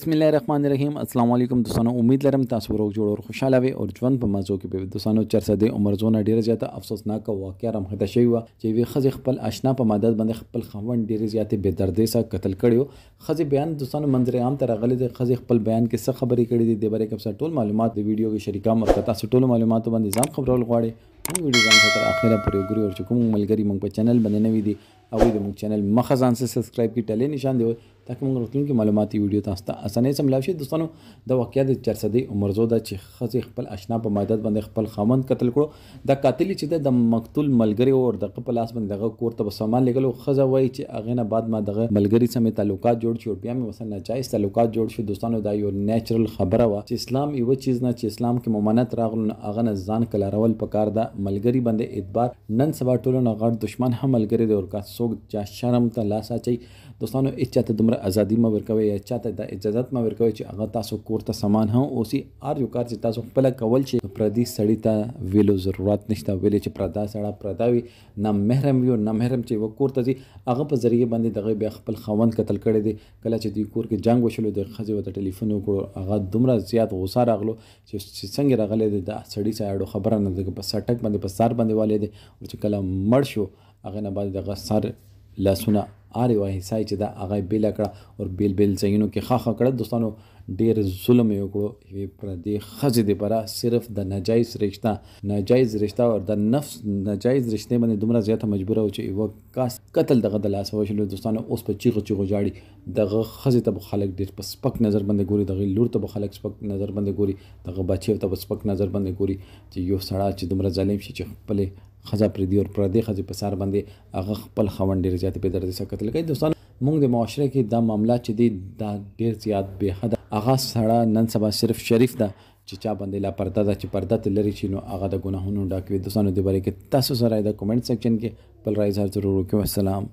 بسم الله الرحمن الرحیم السلام علیکم دوستانو امید لرم تاسو ورو جوړ او خوشاله وي او ژوند په مزو کې به دوستانو چرسه د عمر زونه ډیره زیاته افسوسناک واقعیا رامخته شوی و چې وی خزه خپل آشنا په مدد باندې خپل خوند ډیره زیاته بے دردۍ سره قتل کړیو خزه بیان دوستانو منظر عام تر غلې د خزه خپل بیان کې څه خبرې کړې دي د بارے کې ټول معلومات د ویډیو کې شریکا مرکه تاسو ټول معلومات باندې ځان خبرول غواړي ویډیو ځان سره اخره پر وګوري او چې کوم ملګری مونږ په چینل باندې نوی دي او د مونږ چینل مخه ځان سره سبسکرایب کی ټلې نشان دی تاکي مونږ راتلونکي معلوماتي ویډیو تاسو ته اسانه سم لاوي شي دوستانو د واقعیت چرسدي عمر زو د چې خزي خپل آشنا په مدد باندې خپل خامند قتل کړو د قاتل چې د مقتول ملګری او د خپل لاس باندې دغه کور ته سامان لګلو خزه وای چې اغه نه بعد ما دغه ملګری سم تعلقات جوړ شو بیا مې مثلا ناجایز تعلقات جوړ شو دوستانو دا یو نېچرل خبره و چې اسلام یو چیز نه چې اسلام کې ممانعت راغلو هغه نه ځان کلارول پکار ده ملګری باندې اعتبار نن سبا ټولنه غړ دشمن هم ملګری دی ورکا څوک چې شرم ته لاس اچي دوستانو اچا ته دمر ازادي ما ورکوي یا چاته د اجازت ما ورکوي چې هغه تاسو کور ته سامان هم اوسي ار یو کار چې تاسو خپل کول چې پردي سړی ته ویلو ضرورت نشته ویلې چې پردا سړی پردا وي نه محرم وي نه محرم چې و کور ته ځي هغه په ذریعہ باندې دغه بیا خپل خوند قتل کړي دي کله چې دوی کور کې جنگ وشلو د خځې وته ټلیفون وکړو هغه دومره زیات غوسه راغلو چې څنګه راغلي د سړی سره خبره نه ده په سټک باندې په سر باندې والې دي او چې کله مړ شو هغه نه باندې دغه سر لاسونه آر یو احصای چې دا هغه بیل کړه او بیل بیل ځایونو کې خاخه کړه دوستانو ډیر ظلم یې وکړو یوې پردې ښځې دپاره صرف د ناجایز رشته ناجایز رشته او د نفس ناجایز رشتې باندې دومره زیاته مجبوره و چې یوه کاس قتل دغه د لاسه وشلو دوستانو اوس په چیغو چیغو جاړي دغه ښځې ته به خلک ډېر په سپک نظر باندې ګوري دغه لور ته به خلک سپک نظر باندې ګوري دغه بچیو ته به سپک نظر باندې ګوري چې یو سړی چې دومره ظالم شي چې خپلې خزه پر دی او پر دی خزه په سر باندې هغه خپل خوند ډیر زیات به درځي سکت لګي دوستان موږ د معاشره کې دا معاملہ چې دی دا ډیر زیات به حد هغه سړی نن سبا صرف شریف ده چې چا باندې لا پرده ده چې پرده ته لري چې نو هغه د ګناهونو ډاکوي دوستانو د باره کې تاسو سره د کومنټ سیکشن کې بل راځي ضرور وکړئ والسلام